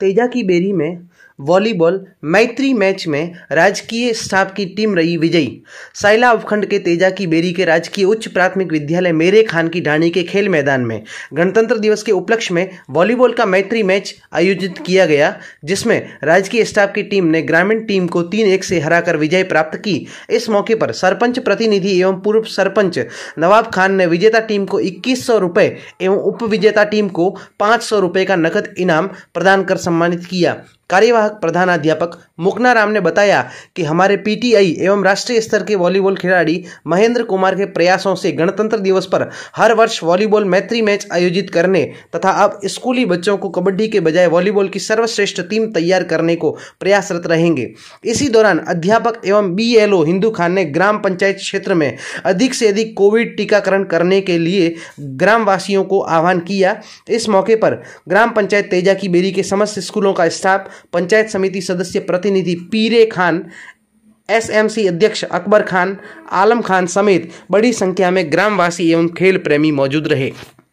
तेजा की बेरी में वॉलीबॉल मैत्री मैच में राजकीय स्टाफ की टीम रही विजयी साइला उपखंड के तेजा की बेरी के राजकीय उच्च प्राथमिक विद्यालय मेरे खान की ढाणी के खेल मैदान में गणतंत्र दिवस के उपलक्ष्य में वॉलीबॉल का मैत्री मैच आयोजित किया गया जिसमें राजकीय स्टाफ की टीम ने ग्रामीण टीम को तीन एक से हराकर विजय प्राप्त की इस मौके पर सरपंच प्रतिनिधि एवं पूर्व सरपंच नवाब खान ने विजेता टीम को इक्कीस सौ एवं उप टीम को पाँच सौ का नकद इनाम प्रदान कर सम्मानित किया कार्यवाहक प्रधानाध्यापक मुकना राम ने बताया कि हमारे पीटीआई एवं राष्ट्रीय स्तर के वॉलीबॉल खिलाड़ी महेंद्र कुमार के प्रयासों से गणतंत्र दिवस पर हर वर्ष वॉलीबॉल मैत्री मैच आयोजित करने तथा अब स्कूली बच्चों को कबड्डी के बजाय वॉलीबॉल की सर्वश्रेष्ठ टीम तैयार करने को प्रयासरत रहेंगे इसी दौरान अध्यापक एवं बी हिंदू खान ने ग्राम पंचायत क्षेत्र में अधिक से अधिक कोविड टीकाकरण करने के लिए ग्रामवासियों को आह्वान किया इस मौके पर ग्राम पंचायत तेजा की बेरी के समस्त स्कूलों का स्टाफ पंचायत समिति सदस्य प्रतिनिधि पीरे खान एसएमसी अध्यक्ष अकबर खान आलम खान समेत बड़ी संख्या में ग्रामवासी एवं खेल प्रेमी मौजूद रहे